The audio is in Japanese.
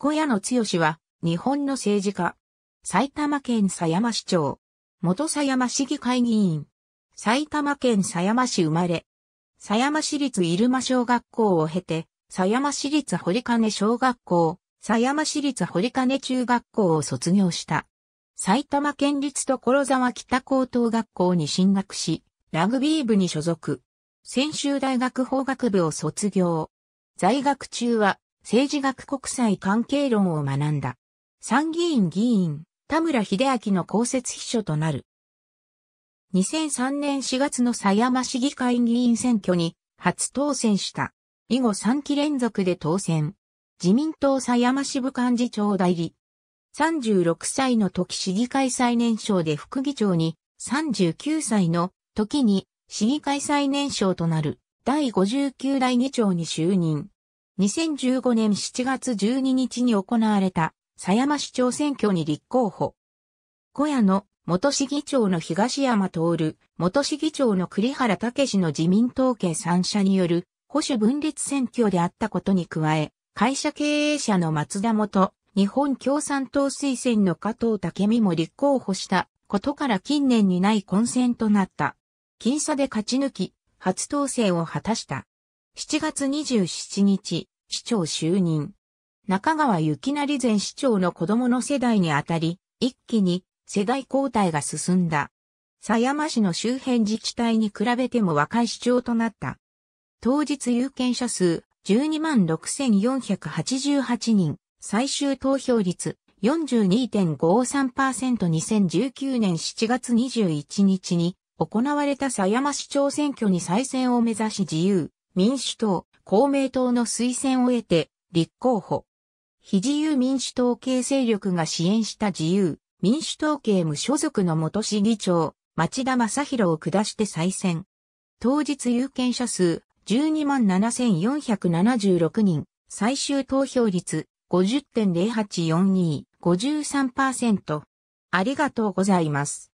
小屋野剛は、日本の政治家。埼玉県狭山市長。元狭山市議会議員。埼玉県狭山市生まれ。狭山市立入間小学校を経て、狭山市立堀金小学校、狭山市立堀金中学校を卒業した。埼玉県立所沢北高等学校に進学し、ラグビー部に所属。専修大学法学部を卒業。在学中は政治学国際関係論を学んだ。参議院議員、田村秀明の公設秘書となる。2003年4月の狭山市議会議員選挙に初当選した。以後3期連続で当選。自民党狭山支部幹事長代理。36歳の時市議会最年少で副議長に、39歳の時に市議会最年少となる第59代議長に就任。2015年7月12日に行われた、狭山市長選挙に立候補。小屋の元市議長の東山徹、元市議長の栗原武の自民党系三者による保守分裂選挙であったことに加え、会社経営者の松田元、日本共産党推薦の加藤武美も立候補したことから近年にない混戦となった。僅差で勝ち抜き、初当選を果たした。7月27日、市長就任。中川幸成前市長の子供の世代にあたり、一気に世代交代が進んだ。狭山市の周辺自治体に比べても若い市長となった。当日有権者数12万6488人、最終投票率 42.553%2019 年7月21日に行われた狭山市長選挙に再選を目指し自由、民主党、公明党の推薦を得て立候補。非自由民主党系勢力が支援した自由、民主党系無所属の元市議長、町田正宏を下して再選。当日有権者数127,476人、最終投票率50.0842、53%。ありがとうございます。